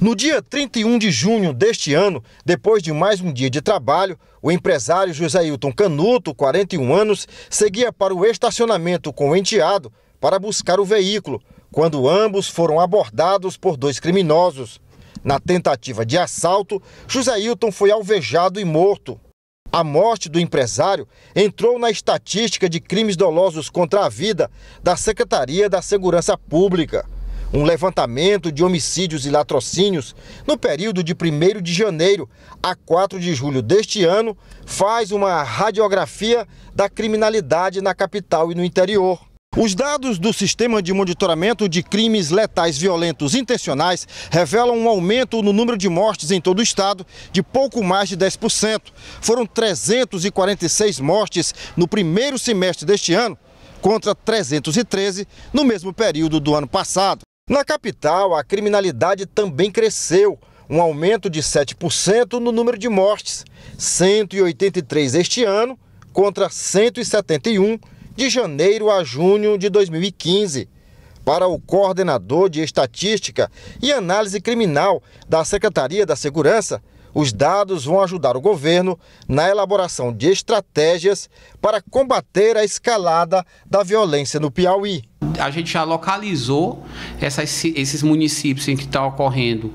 No dia 31 de junho deste ano, depois de mais um dia de trabalho, o empresário José Hilton Canuto, 41 anos, seguia para o estacionamento com o enteado para buscar o veículo, quando ambos foram abordados por dois criminosos. Na tentativa de assalto, José Hilton foi alvejado e morto. A morte do empresário entrou na estatística de crimes dolosos contra a vida da Secretaria da Segurança Pública um levantamento de homicídios e latrocínios no período de 1 de janeiro a 4 de julho deste ano, faz uma radiografia da criminalidade na capital e no interior. Os dados do Sistema de Monitoramento de Crimes Letais Violentos Intencionais revelam um aumento no número de mortes em todo o estado de pouco mais de 10%. Foram 346 mortes no primeiro semestre deste ano, contra 313 no mesmo período do ano passado. Na capital, a criminalidade também cresceu, um aumento de 7% no número de mortes, 183 este ano contra 171 de janeiro a junho de 2015. Para o coordenador de Estatística e Análise Criminal da Secretaria da Segurança, os dados vão ajudar o governo na elaboração de estratégias para combater a escalada da violência no Piauí a gente já localizou essas, esses municípios em que está ocorrendo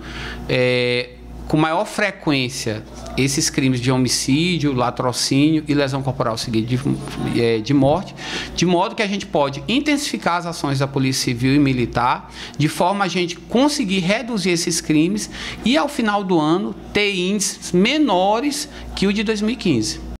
é, com maior frequência esses crimes de homicídio, latrocínio e lesão corporal seguida de, é, de morte, de modo que a gente pode intensificar as ações da Polícia Civil e Militar, de forma a gente conseguir reduzir esses crimes e, ao final do ano, ter índices menores que o de 2015.